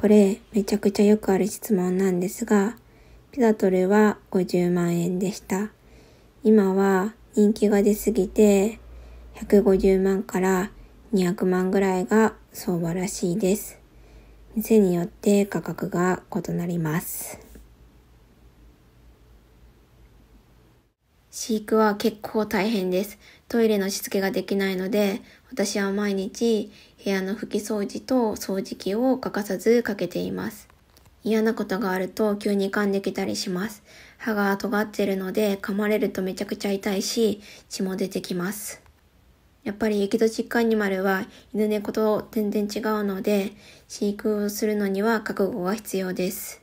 これ、めちゃくちゃよくある質問なんですが、ピザトルは50万円でした。今は人気が出すぎて、150万から200万ぐらいが相場らしいです。店によって価格が異なります。飼育は結構大変です。トイレのしつけができないので、私は毎日部屋の拭き掃除と掃除機を欠かさずかけています。嫌なことがあると急に噛んできたりします。歯が尖ってるので噛まれるとめちゃくちゃ痛いし、血も出てきます。やっぱり雪とチックアニマルは犬猫と全然違うので、飼育をするのには覚悟が必要です。